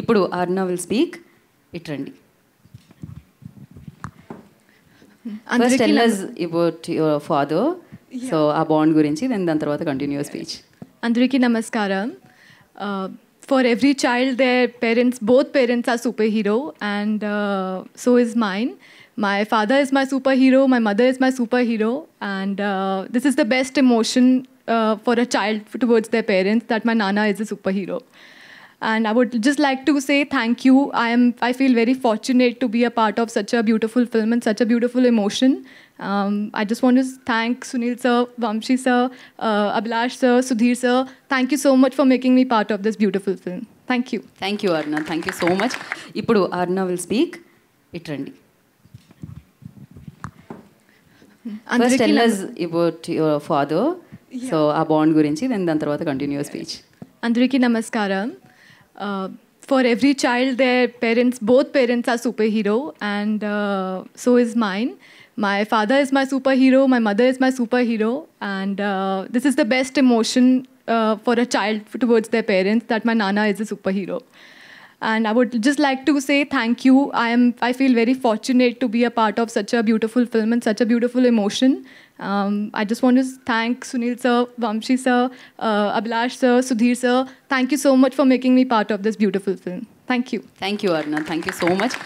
ఇప్పుడు Arna will speak ఇట్రండి first tell us about your father so uh bond గురించి then దాని తర్వాత కంటిన్యూ స్పీచ్ అందరికీ నమస్కారం uh, for every child, their parents, both parents are superhero, and uh, so is mine. My father is my superhero, my mother is my superhero, and uh, this is the best emotion for a child towards their parents that my nana is a superhero. And I would just like to say thank you. I am. I feel very fortunate to be a part of such a beautiful film and such a beautiful emotion. Um, I just want to thank Sunil sir, Vamshi sir, uh, Abhilash sir, Sudhir sir. Thank you so much for making me part of this beautiful film. Thank you. Thank you, Arna. Thank you so much. Ippudu, Arna will speak. Itrandi. First, tell us about your father. So uh bond గురించి నేను దాని తర్వాత speech. Speech అందరికీ నమస్కారం uh, for every child, their parents, both parents are superhero, and uh, so is mine. My father is my superhero, my mother is my superhero, and uh, this is the best emotion uh, for a child towards their parents that my nana is a superhero. And I would just like to say thank you. I am. I feel very fortunate to be a part of such a beautiful film and such a beautiful emotion. Um, I just want to thank Sunil sir, Vamshi sir, uh, Abhilash sir, Sudhir sir. Thank you so much for making me part of this beautiful film. Thank you. Thank you, Arna. Thank you so much.